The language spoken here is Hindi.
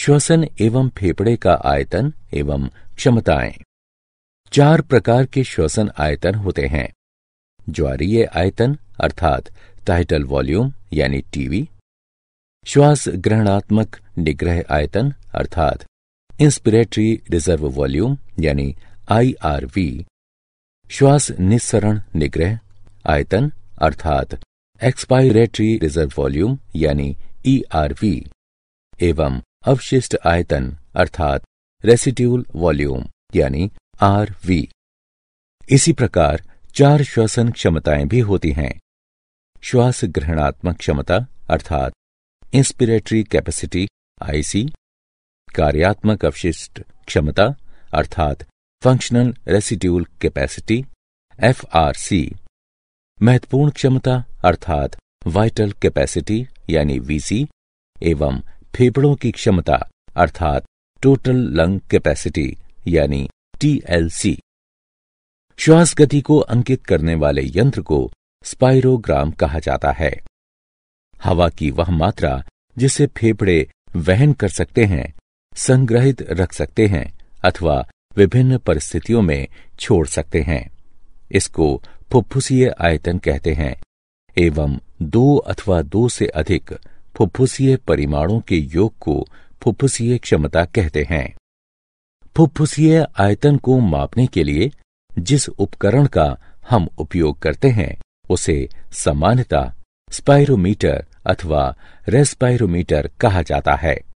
श्वसन एवं फेफड़े का आयतन एवं क्षमताएं चार प्रकार के श्वसन आयतन होते हैं ज्वारीय आयतन अर्थात टाइटल वॉल्यूम यानी टीवी श्वास ग्रहणात्मक निग्रह आयतन अर्थात इंस्पिरेटरी रिजर्व वॉल्यूम यानी आईआरवी श्वास निस्सरण निग्रह आयतन अर्थात एक्सपायरेटरी रिजर्व वॉल्यूम यानी ईआरवी एवं अवशिष्ट आयतन अर्थात रेसिड्यूल वॉल्यूम यानी आर वी इसी प्रकार चार श्वसन क्षमताएं भी होती हैं श्वास ग्रहणात्मक क्षमता अर्थात इंस्पिरेटरी कैपेसिटी आईसी कार्यात्मक अवशिष्ट क्षमता अर्थात फंक्शनल रेसिड्यूल कैपेसिटी सी महत्वपूर्ण क्षमता अर्थात वाइटल कैपेसिटी यानी वीसी एवं फेफड़ों की क्षमता अर्थात टोटल लंग कैपेसिटी यानी टीएलसी श्वास गति को अंकित करने वाले यंत्र को स्पाइरोग्राम कहा जाता है हवा की वह मात्रा जिसे फेफड़े वहन कर सकते हैं संग्रहित रख सकते हैं अथवा विभिन्न परिस्थितियों में छोड़ सकते हैं इसको फुफ्फुसीय आयतन कहते हैं एवं दो अथवा दो से अधिक फुफ्फुसीय परिमाणों के योग को फुफ्फुसीय क्षमता कहते हैं फुफ्फुसीय आयतन को मापने के लिए जिस उपकरण का हम उपयोग करते हैं उसे सामान्यता स्पाइरोमीटर अथवा रेस्पाइरोमीटर कहा जाता है